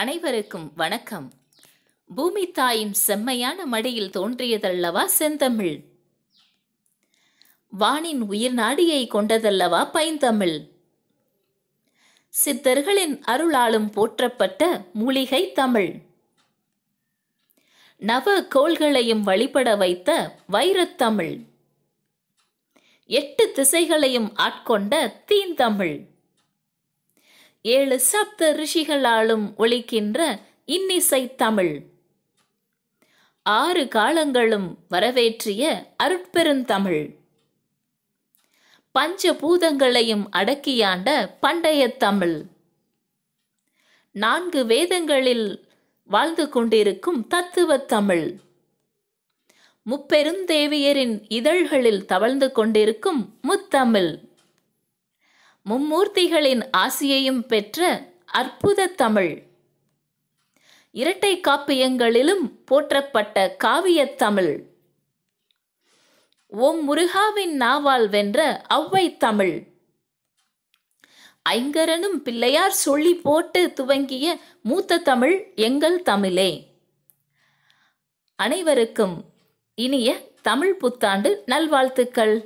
அனைவருக்கும் வணக்கம் பூமி தாயின் செம்மையான மடியில் தோன்றியதல்லவா செந்தமிழ் வானின் உயிர் நாடியை கொண்டதல்லவா பைந்தமிழ் சித்தர்களின் அருளாலும் போற்றப்பட்ட மூலிகை தமிழ் நவ கோள்களையும் வழிபட வைத்த வைரத்தமிழ் எட்டு திசைகளையும் ஆட்கொண்ட தீந்தமிழ் ஏழு சப்த ரிஷிகளாலும் ஒழிக்கின்ற இன்னிசை தமிழ் ஆறு காலங்களும் வரவேற்றிய அருட்பெருந்தமிழ் பஞ்ச பூதங்களையும் அடக்கியாண்ட பண்டைய தமிழ் நான்கு வேதங்களில் வாழ்ந்து கொண்டிருக்கும் தத்துவ தமிழ் முப்பெருந்தேவியரின் இதழ்களில் தவழ்ந்து கொண்டிருக்கும் முத்தமிழ் மும்மூர்த்திகளின் ஆசியையும் பெற்ற அற்புத தமிழ் இரட்டை காப்பியங்களிலும் போற்றப்பட்ட காவிய தமிழ் ஓம் முருகாவின் நாவால் வென்ற அவ்வை தமிழ் ஐங்கரனும் பிள்ளையார் சொல்லி போட்டு துவங்கிய மூத்த தமிழ் எங்கள் தமிழே அனைவருக்கும் இனிய தமிழ் புத்தாண்டு நல்வாழ்த்துக்கள்